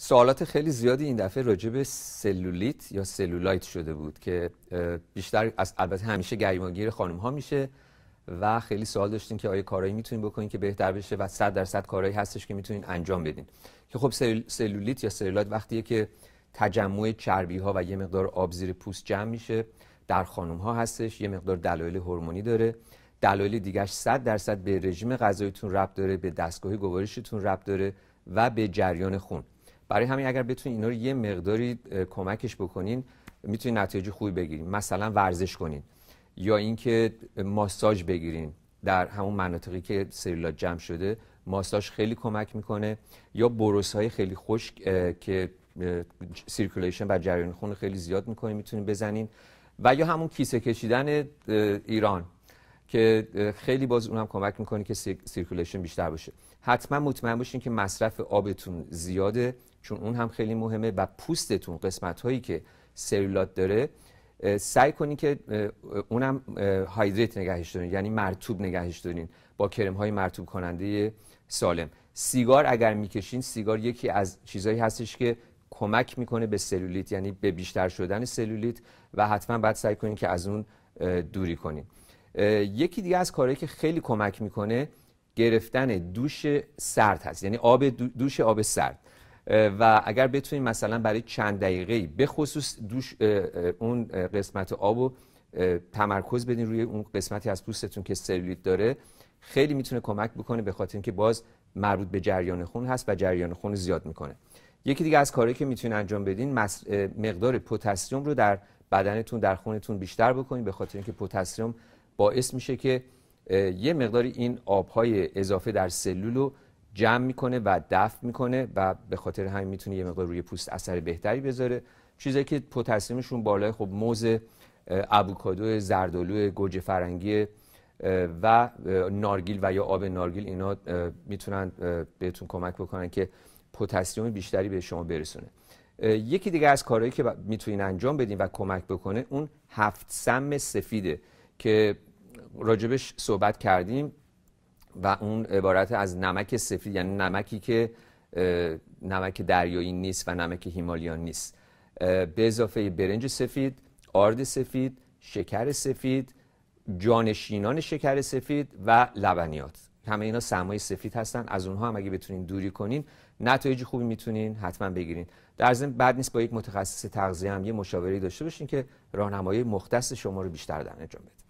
سوالات خیلی زیادی این دفعه راجع به سلولیت یا سلولایت شده بود که بیشتر از البته همیشه گریمانگیر خانم ها میشه و خیلی سوال داشتین که آیا کارایی میتونین بکنین که بهتر بشه و 100 درصد کارایی هستش که میتونین انجام بدین که خب سلولیت یا سلولایت وقتیه که تجمع چربی ها و یه مقدار آب زیر پوست جمع میشه در خانم ها هستش یه مقدار دلایل هورمونی داره دلایل دیگش 100 درصد به رژیم غذاییتون ربط داره به دستگاه گوارشتون ربط داره و به جریان خون برای همین اگر بتونید اینا رو یه مقداری کمکش بکنین میتونید نتایج خوبی بگیرین مثلا ورزش کنین یا اینکه ماساژ بگیرین در همون مناطقی که سلولات جمع شده ماساژ خیلی کمک میکنه یا بروس های خیلی خشک که سیرکولیشن و جریان خون خیلی زیاد میکنه میتونین بزنین و یا همون کیسه کشیدن ایران که خیلی باز اونم کمک میکنه که سیرکولیشن بیشتر باشه حتما مطمئن باشین که مصرف آبتون زیاده چون اون هم خیلی مهمه و پوستتون قسمت هایی که سلولات داره سعی کنین که اونم هایدریت نگهش دارین یعنی مرتوب نگهش دارین با کرم های مرتوب کننده سالم سیگار اگر میکشین سیگار یکی از چیزهایی هستش که کمک میکنه به سلولیت یعنی به بیشتر شدن سلولیت و حتما باید سعی کنین که از اون دوری کنین یکی دیگه از کارهایی که خیلی کمک میکنه گرفتن دوش سرد هست یعنی آب دوش آب سرد و اگر بتونید مثلا برای چند دقیقه به خصوص دوش اون قسمت آب و تمرکز بدین روی اون قسمتی از پوستتون که سلولیت داره خیلی میتونه کمک بکنه به خاطر اینکه باز مربوط به جریان خون هست و جریان خون رو زیاد میکنه یکی دیگه از کارهایی که میتونید انجام بدین مقدار پتاسیم رو در بدنتون در خونتون بیشتر بکنید به خاطر اینکه پتاسیم باعث میشه که یه مقداری این آبهای اضافه در سلول رو جمع میکنه و دفع میکنه و به خاطر همین میتونه یه مقدار روی پوست اثر بهتری بذاره چیزایی که پتاسیمشون بالای خب موز ابوکادو زردالو گوجه فرنگی و نارگیل و یا آب نارگیل اینا میتونن بهتون کمک بکنن که پتاسیم بیشتری به شما برسونه یکی دیگه از کارهایی که میتونین انجام بدین و کمک بکنه اون هفت سم سفیده که راجبش صحبت کردیم و اون عبارت از نمک سفید یعنی نمکی که نمک دریایی نیست و نمک هیمالیان نیست به اضافه برنج سفید آرد سفید شکر سفید جانشینان شکر سفید و لبنیات همه اینا سرمایه سفید هستن از اونها هم اگه بتونین دوری کنین نتایج خوبی میتونین حتما بگیرین در ضمن بعد نیست با یک متخصص تغذیه هم یه مشاوری داشته باشین که راهنمایی مختص شما رو بیشتر در بده